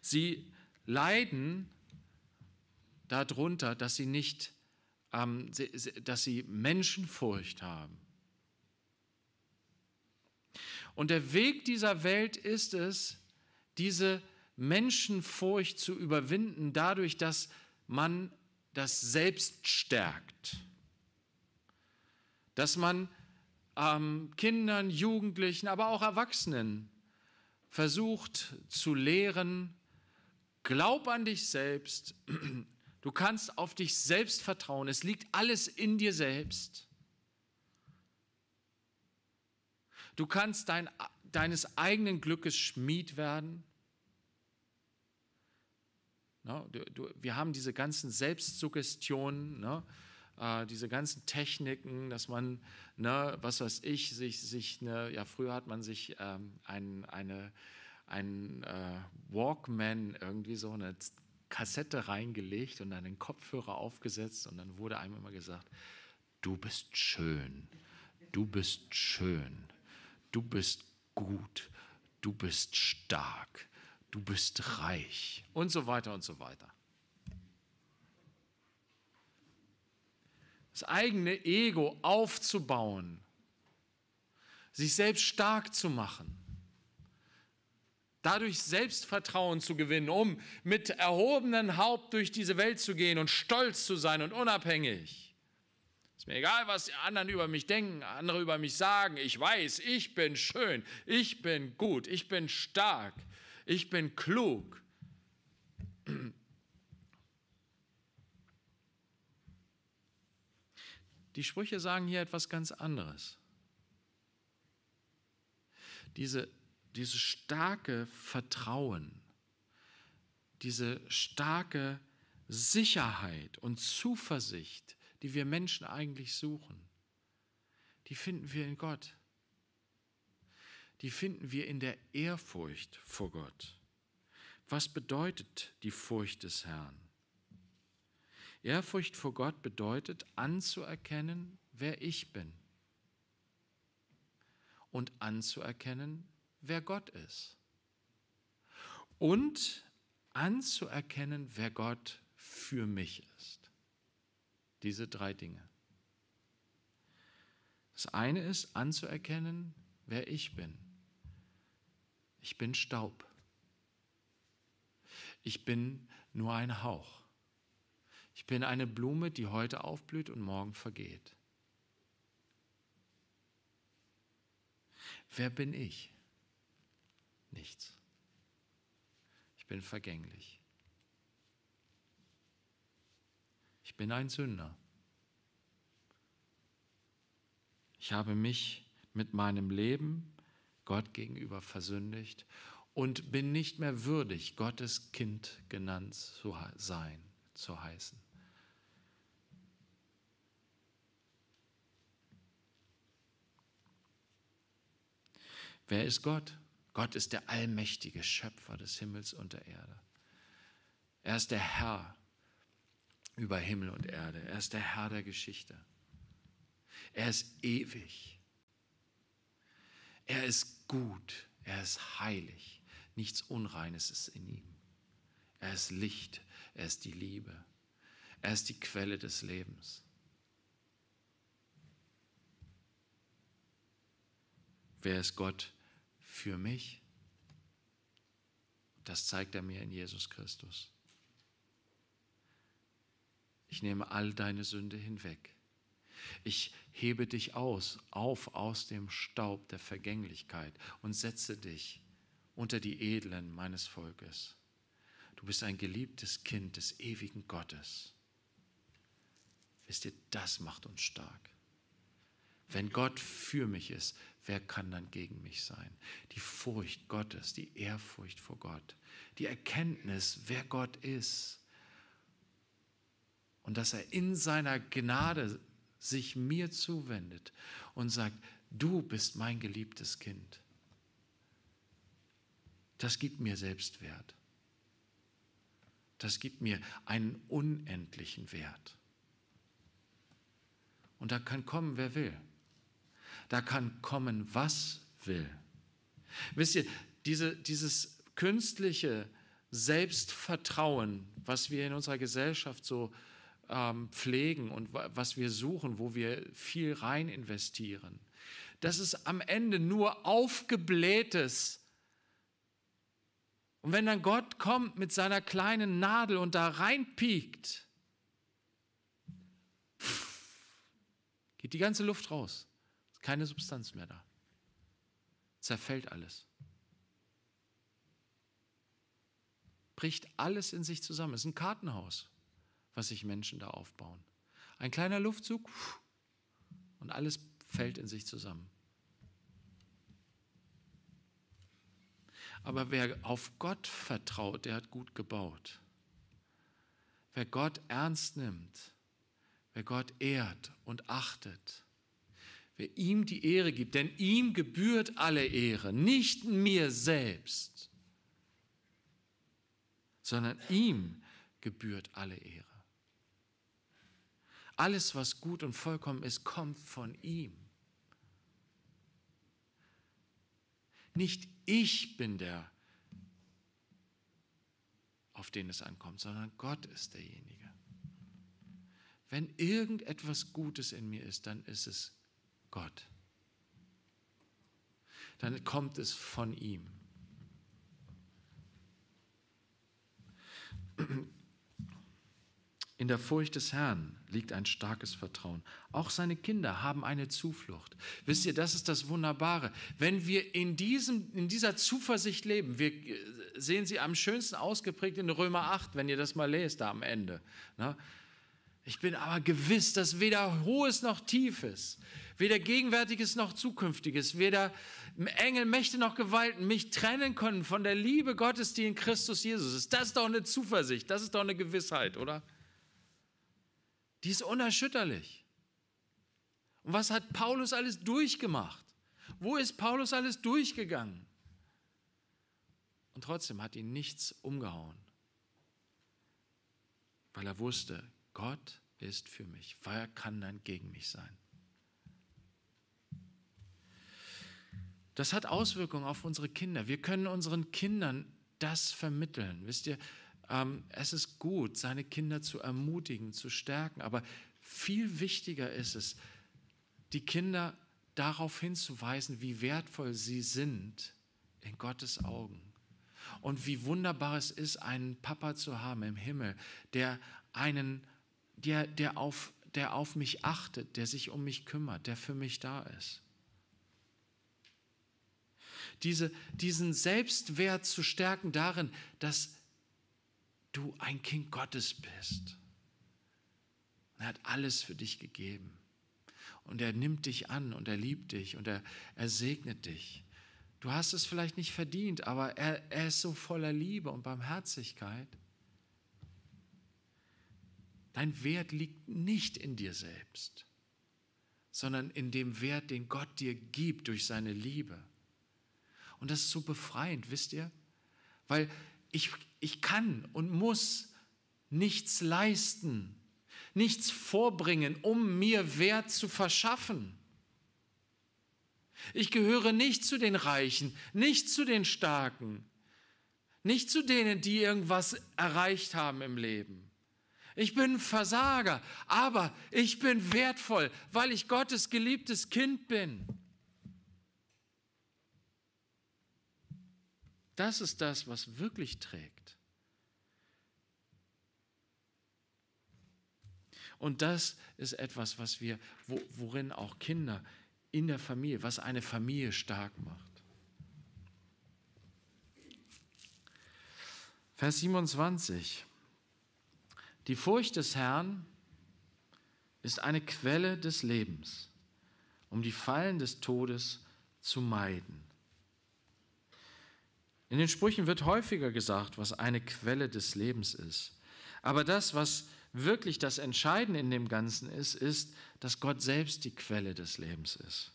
Sie leiden darunter, dass sie nicht, ähm, dass sie Menschenfurcht haben. Und der Weg dieser Welt ist es, diese Menschenfurcht zu überwinden, dadurch, dass man das Selbst stärkt. Dass man ähm, Kindern, Jugendlichen, aber auch Erwachsenen versucht zu lehren, glaub an dich selbst, du kannst auf dich selbst vertrauen, es liegt alles in dir selbst. Du kannst dein deines eigenen Glückes Schmied werden? No, du, du, wir haben diese ganzen Selbstsuggestionen, no, äh, diese ganzen Techniken, dass man, ne, was weiß ich, sich, sich ne, ja, früher hat man sich ähm, ein, eine, ein äh, Walkman irgendwie so eine Kassette reingelegt und einen Kopfhörer aufgesetzt und dann wurde einem immer gesagt, du bist schön, du bist schön, du bist gut, du bist stark, du bist reich und so weiter und so weiter. Das eigene Ego aufzubauen, sich selbst stark zu machen, dadurch Selbstvertrauen zu gewinnen, um mit erhobenem Haupt durch diese Welt zu gehen und stolz zu sein und unabhängig. Ist mir egal, was die anderen über mich denken, andere über mich sagen. Ich weiß, ich bin schön, ich bin gut, ich bin stark, ich bin klug. Die Sprüche sagen hier etwas ganz anderes. Diese, dieses starke Vertrauen, diese starke Sicherheit und Zuversicht, die wir Menschen eigentlich suchen, die finden wir in Gott. Die finden wir in der Ehrfurcht vor Gott. Was bedeutet die Furcht des Herrn? Ehrfurcht vor Gott bedeutet anzuerkennen, wer ich bin und anzuerkennen, wer Gott ist und anzuerkennen, wer Gott für mich ist. Diese drei Dinge. Das eine ist anzuerkennen, wer ich bin. Ich bin Staub. Ich bin nur ein Hauch. Ich bin eine Blume, die heute aufblüht und morgen vergeht. Wer bin ich? Nichts. Ich bin vergänglich. Ich bin ein Sünder. Ich habe mich mit meinem Leben Gott gegenüber versündigt und bin nicht mehr würdig, Gottes Kind genannt zu sein, zu heißen. Wer ist Gott? Gott ist der allmächtige Schöpfer des Himmels und der Erde. Er ist der Herr über Himmel und Erde. Er ist der Herr der Geschichte. Er ist ewig. Er ist gut. Er ist heilig. Nichts Unreines ist in ihm. Er ist Licht. Er ist die Liebe. Er ist die Quelle des Lebens. Wer ist Gott für mich? Das zeigt er mir in Jesus Christus. Ich nehme all deine Sünde hinweg. Ich hebe dich aus, auf aus dem Staub der Vergänglichkeit und setze dich unter die Edlen meines Volkes. Du bist ein geliebtes Kind des ewigen Gottes. Wisst ihr, das macht uns stark. Wenn Gott für mich ist, wer kann dann gegen mich sein? Die Furcht Gottes, die Ehrfurcht vor Gott, die Erkenntnis, wer Gott ist und dass er in seiner Gnade sich mir zuwendet und sagt, du bist mein geliebtes Kind. Das gibt mir Selbstwert. Das gibt mir einen unendlichen Wert. Und da kann kommen, wer will. Da kann kommen, was will. Wisst ihr, diese, dieses künstliche Selbstvertrauen, was wir in unserer Gesellschaft so äh, ähm, pflegen und was wir suchen, wo wir viel rein investieren, das ist am Ende nur aufgeblähtes. Und wenn dann Gott kommt mit seiner kleinen Nadel und da reinpiekt, geht die ganze Luft raus. Ist keine Substanz mehr da. Zerfällt alles. Bricht alles in sich zusammen. Es ist ein Kartenhaus was sich Menschen da aufbauen. Ein kleiner Luftzug und alles fällt in sich zusammen. Aber wer auf Gott vertraut, der hat gut gebaut. Wer Gott ernst nimmt, wer Gott ehrt und achtet, wer ihm die Ehre gibt, denn ihm gebührt alle Ehre, nicht mir selbst, sondern ihm gebührt alle Ehre. Alles, was gut und vollkommen ist, kommt von ihm. Nicht ich bin der, auf den es ankommt, sondern Gott ist derjenige. Wenn irgendetwas Gutes in mir ist, dann ist es Gott. Dann kommt es von ihm. In der Furcht des Herrn liegt ein starkes Vertrauen. Auch seine Kinder haben eine Zuflucht. Wisst ihr, das ist das Wunderbare. Wenn wir in, diesem, in dieser Zuversicht leben, wir äh, sehen sie am schönsten ausgeprägt in Römer 8, wenn ihr das mal lest, da am Ende. Na? Ne? Ich bin aber gewiss, dass weder Hohes noch Tiefes, weder Gegenwärtiges noch Zukünftiges, weder Engel, Mächte noch Gewalten mich trennen können von der Liebe Gottes, die in Christus Jesus ist. Das ist doch eine Zuversicht, das ist doch eine Gewissheit, oder? Die ist unerschütterlich. Und was hat Paulus alles durchgemacht? Wo ist Paulus alles durchgegangen? Und trotzdem hat ihn nichts umgehauen, weil er wusste, Gott ist für mich. Wer kann dann gegen mich sein? Das hat Auswirkungen auf unsere Kinder. Wir können unseren Kindern das vermitteln. Wisst ihr, ähm, es ist gut, seine Kinder zu ermutigen, zu stärken, aber viel wichtiger ist es, die Kinder darauf hinzuweisen, wie wertvoll sie sind in Gottes Augen. Und wie wunderbar es ist, einen Papa zu haben im Himmel, der einen, der, der, auf, der auf mich achtet, der sich um mich kümmert, der für mich da ist. Diese, diesen Selbstwert zu stärken darin, dass du ein Kind Gottes bist. Er hat alles für dich gegeben. Und er nimmt dich an und er liebt dich und er, er segnet dich. Du hast es vielleicht nicht verdient, aber er, er ist so voller Liebe und Barmherzigkeit. Dein Wert liegt nicht in dir selbst, sondern in dem Wert, den Gott dir gibt durch seine Liebe. Und das ist so befreiend, wisst ihr? Weil ich, ich kann und muss nichts leisten, nichts vorbringen, um mir Wert zu verschaffen. Ich gehöre nicht zu den Reichen, nicht zu den Starken, nicht zu denen, die irgendwas erreicht haben im Leben. Ich bin ein Versager, aber ich bin wertvoll, weil ich Gottes geliebtes Kind bin. Das ist das, was wirklich trägt. Und das ist etwas, was wir, wo, worin auch Kinder in der Familie, was eine Familie stark macht. Vers 27. Die Furcht des Herrn ist eine Quelle des Lebens, um die Fallen des Todes zu meiden. In den Sprüchen wird häufiger gesagt, was eine Quelle des Lebens ist. Aber das, was wirklich das Entscheidende in dem Ganzen ist, ist, dass Gott selbst die Quelle des Lebens ist.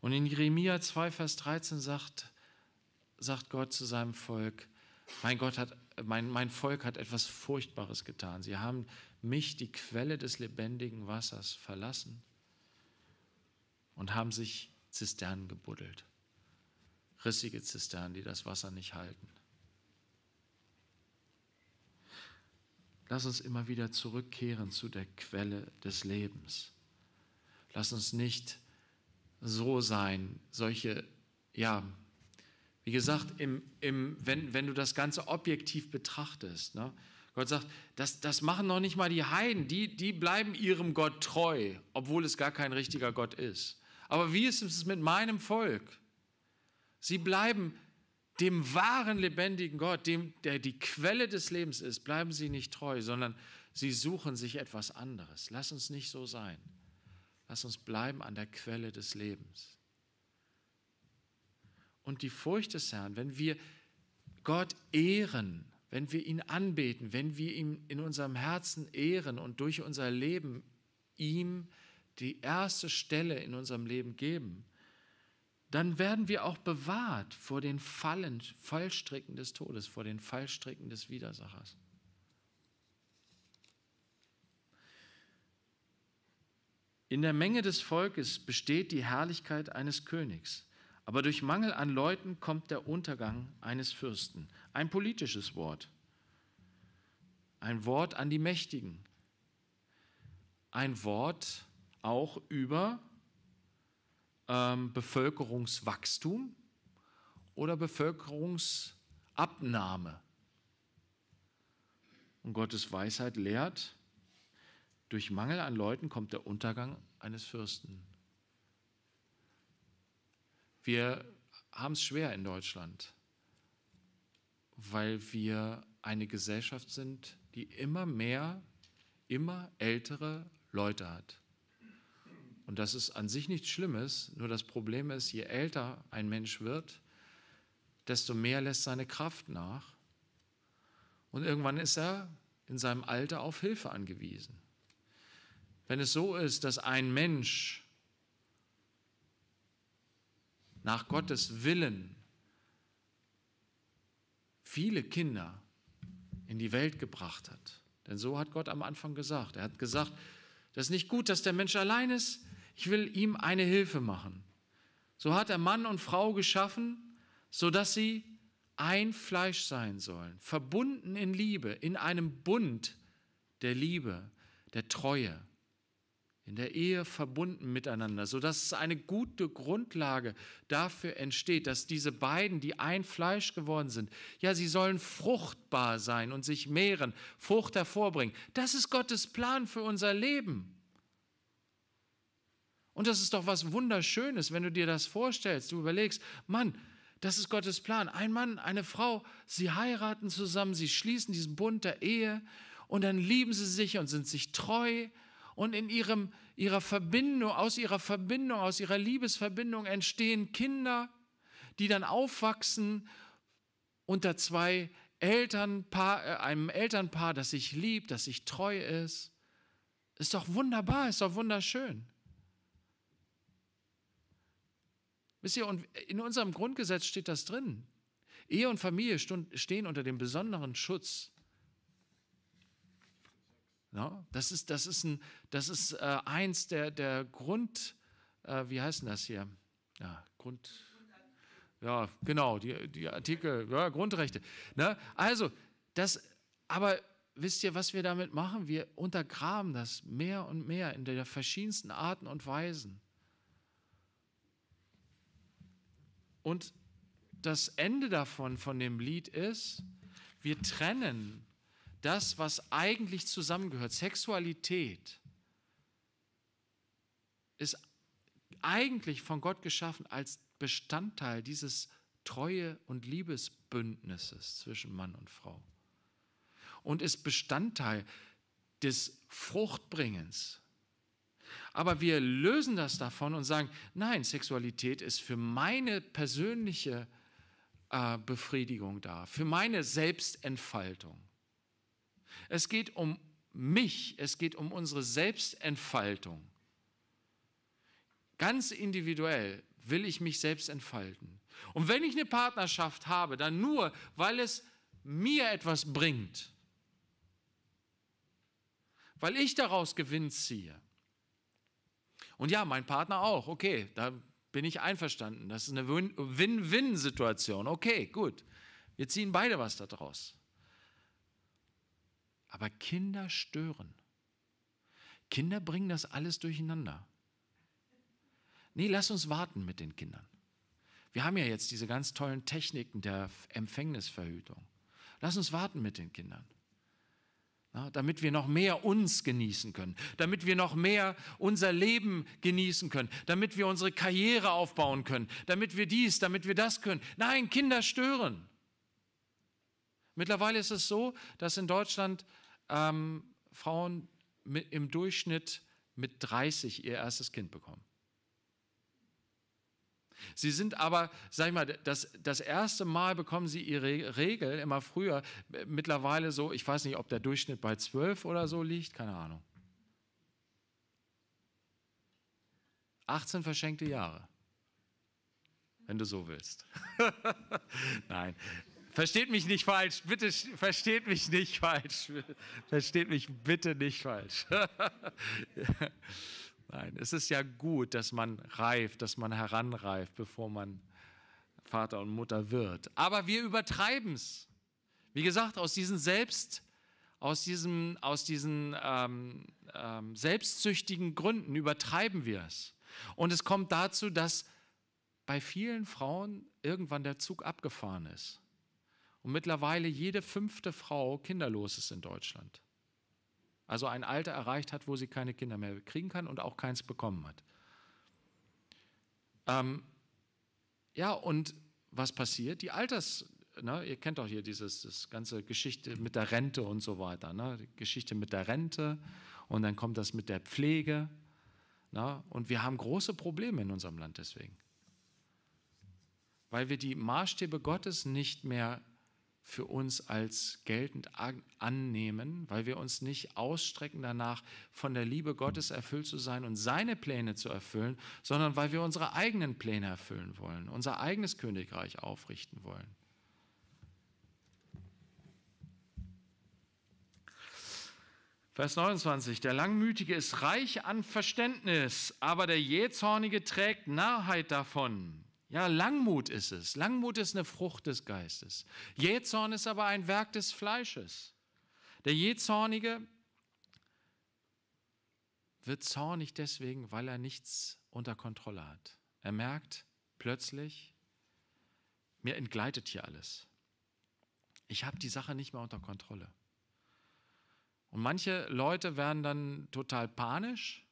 Und in Jeremia 2, Vers 13 sagt, sagt Gott zu seinem Volk, mein, Gott hat, mein, mein Volk hat etwas Furchtbares getan. Sie haben mich, die Quelle des lebendigen Wassers, verlassen und haben sich Zisternen gebuddelt. Rissige Zisternen, die das Wasser nicht halten. Lass uns immer wieder zurückkehren zu der Quelle des Lebens. Lass uns nicht so sein, solche, ja, wie gesagt, im, im, wenn, wenn du das Ganze objektiv betrachtest, ne? Gott sagt, das, das machen noch nicht mal die Heiden, die, die bleiben ihrem Gott treu, obwohl es gar kein richtiger Gott ist. Aber wie ist es mit meinem Volk? Sie bleiben dem wahren lebendigen Gott, dem, der die Quelle des Lebens ist, bleiben sie nicht treu, sondern sie suchen sich etwas anderes. Lass uns nicht so sein. Lass uns bleiben an der Quelle des Lebens. Und die Furcht des Herrn, wenn wir Gott ehren, wenn wir ihn anbeten, wenn wir ihn in unserem Herzen ehren und durch unser Leben ihm die erste Stelle in unserem Leben geben, dann werden wir auch bewahrt vor den Fallen, Fallstricken des Todes, vor den Fallstricken des Widersachers. In der Menge des Volkes besteht die Herrlichkeit eines Königs, aber durch Mangel an Leuten kommt der Untergang eines Fürsten. Ein politisches Wort, ein Wort an die Mächtigen, ein Wort auch über ähm, Bevölkerungswachstum oder Bevölkerungsabnahme. Und Gottes Weisheit lehrt, durch Mangel an Leuten kommt der Untergang eines Fürsten. Wir haben es schwer in Deutschland, weil wir eine Gesellschaft sind, die immer mehr, immer ältere Leute hat. Und das ist an sich nichts Schlimmes, nur das Problem ist, je älter ein Mensch wird, desto mehr lässt seine Kraft nach. Und irgendwann ist er in seinem Alter auf Hilfe angewiesen. Wenn es so ist, dass ein Mensch nach Gottes Willen viele Kinder in die Welt gebracht hat, denn so hat Gott am Anfang gesagt, er hat gesagt, das ist nicht gut, dass der Mensch allein ist, ich will ihm eine Hilfe machen. So hat er Mann und Frau geschaffen, sodass sie ein Fleisch sein sollen, verbunden in Liebe, in einem Bund der Liebe, der Treue, in der Ehe verbunden miteinander, sodass es eine gute Grundlage dafür entsteht, dass diese beiden, die ein Fleisch geworden sind, ja, sie sollen fruchtbar sein und sich mehren, Frucht hervorbringen. Das ist Gottes Plan für unser Leben. Und das ist doch was Wunderschönes, wenn du dir das vorstellst. Du überlegst, Mann, das ist Gottes Plan. Ein Mann, eine Frau, sie heiraten zusammen, sie schließen diesen Bund der Ehe und dann lieben sie sich und sind sich treu. Und in ihrem, ihrer Verbindung, aus ihrer Verbindung, aus ihrer Liebesverbindung entstehen Kinder, die dann aufwachsen unter zwei Elternpaar, äh, einem Elternpaar, das sich liebt, das sich treu ist. Ist doch wunderbar, ist doch wunderschön. Wisst ihr, und in unserem Grundgesetz steht das drin. Ehe und Familie stehen unter dem besonderen Schutz. Ja, das ist, das ist, ein, das ist äh, eins der, der Grund, äh, wie heißt das hier? Ja, Grund. Ja, genau, die, die Artikel, ja, Grundrechte. Ne? Also, das, aber wisst ihr, was wir damit machen? Wir untergraben das mehr und mehr in der verschiedensten Arten und Weisen. Und das Ende davon, von dem Lied ist, wir trennen das, was eigentlich zusammengehört. Sexualität ist eigentlich von Gott geschaffen als Bestandteil dieses Treue- und Liebesbündnisses zwischen Mann und Frau und ist Bestandteil des Fruchtbringens aber wir lösen das davon und sagen, nein, Sexualität ist für meine persönliche äh, Befriedigung da, für meine Selbstentfaltung. Es geht um mich, es geht um unsere Selbstentfaltung. Ganz individuell will ich mich selbst entfalten. Und wenn ich eine Partnerschaft habe, dann nur, weil es mir etwas bringt, weil ich daraus Gewinn ziehe. Und ja, mein Partner auch. Okay, da bin ich einverstanden. Das ist eine Win-Win-Situation. Okay, gut. Wir ziehen beide was daraus. Aber Kinder stören. Kinder bringen das alles durcheinander. Nee, lass uns warten mit den Kindern. Wir haben ja jetzt diese ganz tollen Techniken der Empfängnisverhütung. Lass uns warten mit den Kindern damit wir noch mehr uns genießen können, damit wir noch mehr unser Leben genießen können, damit wir unsere Karriere aufbauen können, damit wir dies, damit wir das können. Nein, Kinder stören. Mittlerweile ist es so, dass in Deutschland ähm, Frauen mit, im Durchschnitt mit 30 ihr erstes Kind bekommen. Sie sind aber, sag ich mal, das, das erste Mal bekommen sie ihre Regel, immer früher, äh, mittlerweile so, ich weiß nicht, ob der Durchschnitt bei zwölf oder so liegt, keine Ahnung. 18 verschenkte Jahre, wenn du so willst. Nein, Versteht mich nicht falsch, bitte versteht mich nicht falsch. Versteht mich bitte nicht falsch. Nein, es ist ja gut, dass man reift, dass man heranreift, bevor man Vater und Mutter wird. Aber wir übertreiben es. Wie gesagt, aus diesen Selbst, aus diesen, aus diesen ähm, ähm, selbstsüchtigen Gründen übertreiben wir es. Und es kommt dazu, dass bei vielen Frauen irgendwann der Zug abgefahren ist. Und mittlerweile jede fünfte Frau kinderlos ist in Deutschland. Also ein Alter erreicht hat, wo sie keine Kinder mehr kriegen kann und auch keins bekommen hat. Ähm, ja, und was passiert? Die Alters, ne, ihr kennt doch hier dieses, das ganze Geschichte mit der Rente und so weiter. Ne? Die Geschichte mit der Rente und dann kommt das mit der Pflege. Ne? Und wir haben große Probleme in unserem Land deswegen. Weil wir die Maßstäbe Gottes nicht mehr für uns als geltend annehmen, weil wir uns nicht ausstrecken danach, von der Liebe Gottes erfüllt zu sein und seine Pläne zu erfüllen, sondern weil wir unsere eigenen Pläne erfüllen wollen, unser eigenes Königreich aufrichten wollen. Vers 29, der Langmütige ist reich an Verständnis, aber der Jähzornige trägt Narrheit davon. Ja, Langmut ist es. Langmut ist eine Frucht des Geistes. Jähzorn ist aber ein Werk des Fleisches. Der Jähzornige wird zornig deswegen, weil er nichts unter Kontrolle hat. Er merkt plötzlich, mir entgleitet hier alles. Ich habe die Sache nicht mehr unter Kontrolle. Und manche Leute werden dann total panisch,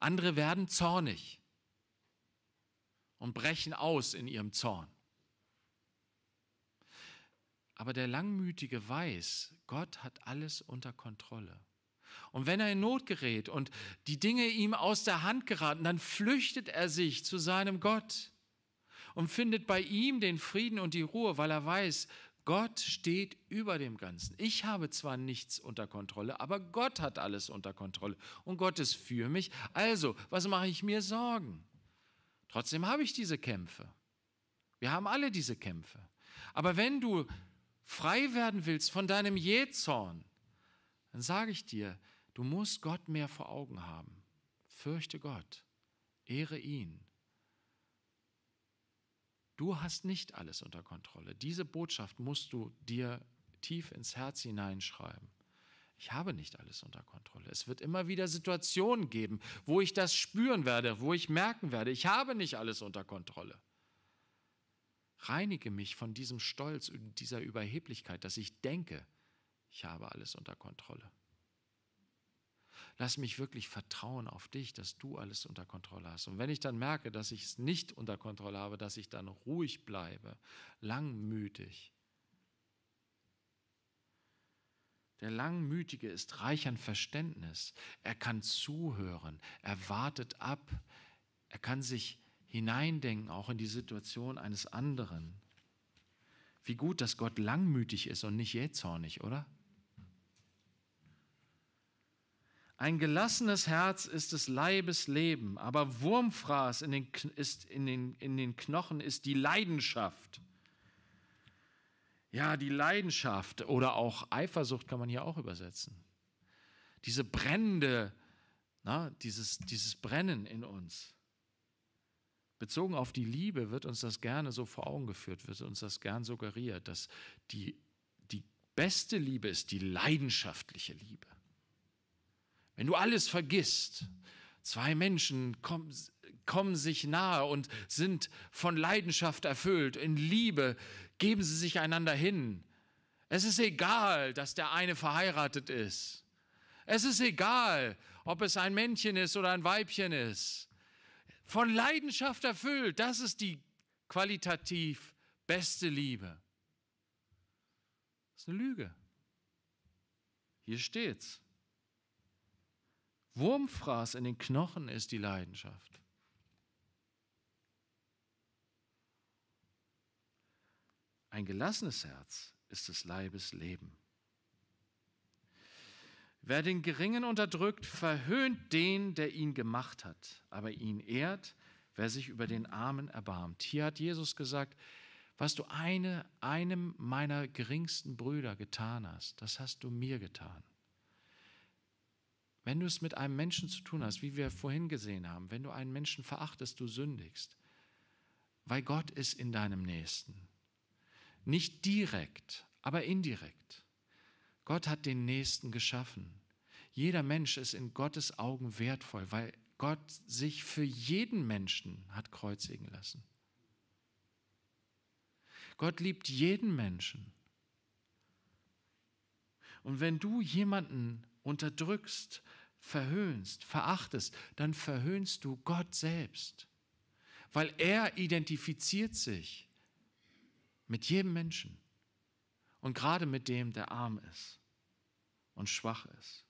andere werden zornig und brechen aus in ihrem Zorn. Aber der Langmütige weiß, Gott hat alles unter Kontrolle. Und wenn er in Not gerät und die Dinge ihm aus der Hand geraten, dann flüchtet er sich zu seinem Gott und findet bei ihm den Frieden und die Ruhe, weil er weiß, Gott steht über dem Ganzen. Ich habe zwar nichts unter Kontrolle, aber Gott hat alles unter Kontrolle und Gott ist für mich. Also, was mache ich mir Sorgen? Trotzdem habe ich diese Kämpfe. Wir haben alle diese Kämpfe. Aber wenn du frei werden willst von deinem Jähzorn, dann sage ich dir, du musst Gott mehr vor Augen haben. Fürchte Gott, ehre ihn. Du hast nicht alles unter Kontrolle. Diese Botschaft musst du dir tief ins Herz hineinschreiben. Ich habe nicht alles unter Kontrolle. Es wird immer wieder Situationen geben, wo ich das spüren werde, wo ich merken werde, ich habe nicht alles unter Kontrolle. Reinige mich von diesem Stolz, dieser Überheblichkeit, dass ich denke, ich habe alles unter Kontrolle. Lass mich wirklich vertrauen auf dich, dass du alles unter Kontrolle hast. Und wenn ich dann merke, dass ich es nicht unter Kontrolle habe, dass ich dann ruhig bleibe, langmütig, Der Langmütige ist reich an Verständnis. Er kann zuhören. Er wartet ab. Er kann sich hineindenken, auch in die Situation eines anderen. Wie gut, dass Gott langmütig ist und nicht jähzornig, oder? Ein gelassenes Herz ist des Leibes Leben, aber Wurmfraß in den, ist in, den, in den Knochen ist die Leidenschaft. Ja, die Leidenschaft oder auch Eifersucht kann man hier auch übersetzen. Diese brennende, na, dieses, dieses Brennen in uns. Bezogen auf die Liebe wird uns das gerne so vor Augen geführt, wird uns das gern suggeriert, dass die, die beste Liebe ist die leidenschaftliche Liebe. Wenn du alles vergisst, zwei Menschen kommen, kommen sich nahe und sind von Leidenschaft erfüllt, in Liebe Geben Sie sich einander hin. Es ist egal, dass der eine verheiratet ist. Es ist egal, ob es ein Männchen ist oder ein Weibchen ist. Von Leidenschaft erfüllt, das ist die qualitativ beste Liebe. Das ist eine Lüge. Hier steht's. Wurmfraß in den Knochen ist die Leidenschaft. Ein gelassenes Herz ist des Leibes Leben. Wer den Geringen unterdrückt, verhöhnt den, der ihn gemacht hat, aber ihn ehrt, wer sich über den Armen erbarmt. Hier hat Jesus gesagt, was du eine, einem meiner geringsten Brüder getan hast, das hast du mir getan. Wenn du es mit einem Menschen zu tun hast, wie wir vorhin gesehen haben, wenn du einen Menschen verachtest, du sündigst, weil Gott ist in deinem Nächsten. Nicht direkt, aber indirekt. Gott hat den Nächsten geschaffen. Jeder Mensch ist in Gottes Augen wertvoll, weil Gott sich für jeden Menschen hat kreuzigen lassen. Gott liebt jeden Menschen. Und wenn du jemanden unterdrückst, verhöhnst, verachtest, dann verhöhnst du Gott selbst, weil er identifiziert sich mit jedem Menschen. Und gerade mit dem, der arm ist und schwach ist.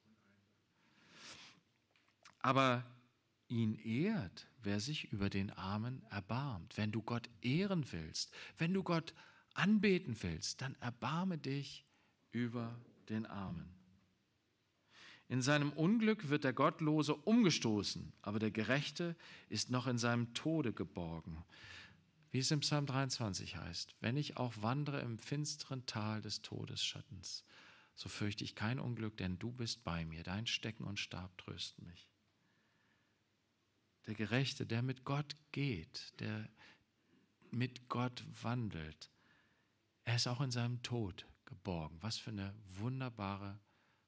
Aber ihn ehrt, wer sich über den Armen erbarmt. Wenn du Gott ehren willst, wenn du Gott anbeten willst, dann erbarme dich über den Armen. In seinem Unglück wird der Gottlose umgestoßen, aber der Gerechte ist noch in seinem Tode geborgen. Wie es im Psalm 23 heißt, wenn ich auch wandere im finsteren Tal des Todesschattens, so fürchte ich kein Unglück, denn du bist bei mir, dein Stecken und Stab trösten mich. Der Gerechte, der mit Gott geht, der mit Gott wandelt, er ist auch in seinem Tod geborgen. Was für eine wunderbare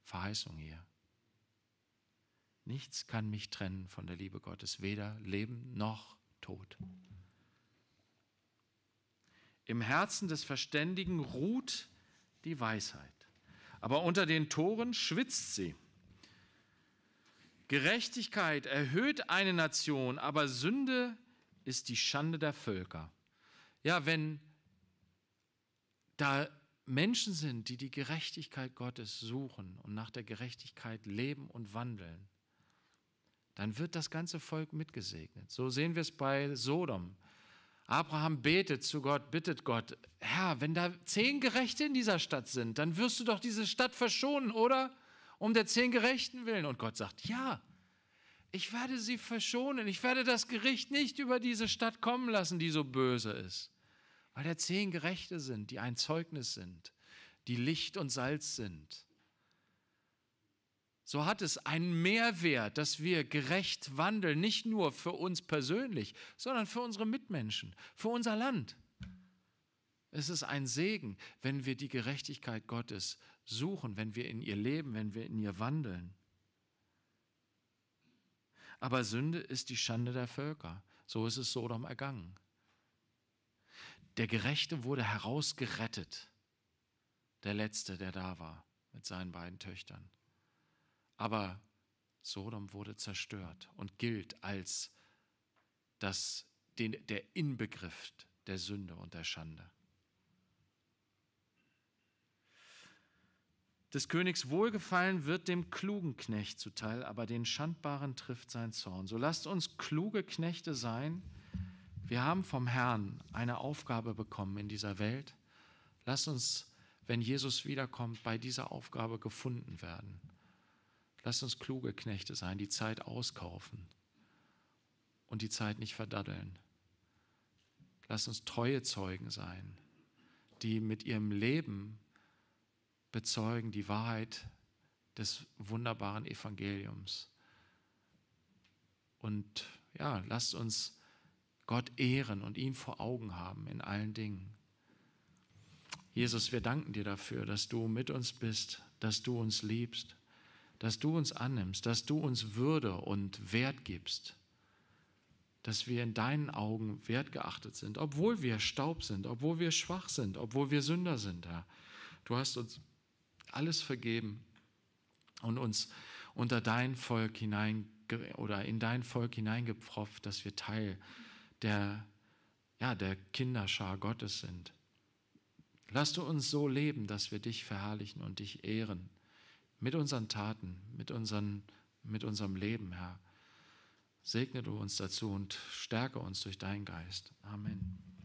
Verheißung hier. Nichts kann mich trennen von der Liebe Gottes, weder Leben noch Tod. Im Herzen des Verständigen ruht die Weisheit, aber unter den Toren schwitzt sie. Gerechtigkeit erhöht eine Nation, aber Sünde ist die Schande der Völker. Ja, wenn da Menschen sind, die die Gerechtigkeit Gottes suchen und nach der Gerechtigkeit leben und wandeln, dann wird das ganze Volk mitgesegnet. So sehen wir es bei Sodom. Abraham betet zu Gott, bittet Gott, Herr, wenn da zehn Gerechte in dieser Stadt sind, dann wirst du doch diese Stadt verschonen, oder? Um der zehn Gerechten willen. Und Gott sagt, ja, ich werde sie verschonen. Ich werde das Gericht nicht über diese Stadt kommen lassen, die so böse ist. Weil da zehn Gerechte sind, die ein Zeugnis sind, die Licht und Salz sind so hat es einen Mehrwert, dass wir gerecht wandeln, nicht nur für uns persönlich, sondern für unsere Mitmenschen, für unser Land. Es ist ein Segen, wenn wir die Gerechtigkeit Gottes suchen, wenn wir in ihr leben, wenn wir in ihr wandeln. Aber Sünde ist die Schande der Völker. So ist es Sodom ergangen. Der Gerechte wurde herausgerettet, der Letzte, der da war, mit seinen beiden Töchtern. Aber Sodom wurde zerstört und gilt als das, den, der Inbegriff der Sünde und der Schande. Des Königs Wohlgefallen wird dem klugen Knecht zuteil, aber den Schandbaren trifft sein Zorn. So lasst uns kluge Knechte sein. Wir haben vom Herrn eine Aufgabe bekommen in dieser Welt. Lasst uns, wenn Jesus wiederkommt, bei dieser Aufgabe gefunden werden. Lasst uns kluge Knechte sein, die Zeit auskaufen und die Zeit nicht verdaddeln. Lasst uns treue Zeugen sein, die mit ihrem Leben bezeugen die Wahrheit des wunderbaren Evangeliums. Und ja, lasst uns Gott ehren und ihn vor Augen haben in allen Dingen. Jesus, wir danken dir dafür, dass du mit uns bist, dass du uns liebst dass du uns annimmst, dass du uns Würde und Wert gibst, dass wir in deinen Augen wertgeachtet sind, obwohl wir Staub sind, obwohl wir schwach sind, obwohl wir Sünder sind, Herr. Du hast uns alles vergeben und uns unter dein Volk hinein oder in dein Volk hineingepfropft, dass wir Teil der, ja, der Kinderschar Gottes sind. Lass du uns so leben, dass wir dich verherrlichen und dich ehren mit unseren Taten, mit, unseren, mit unserem Leben, Herr. Segne du uns dazu und stärke uns durch deinen Geist. Amen.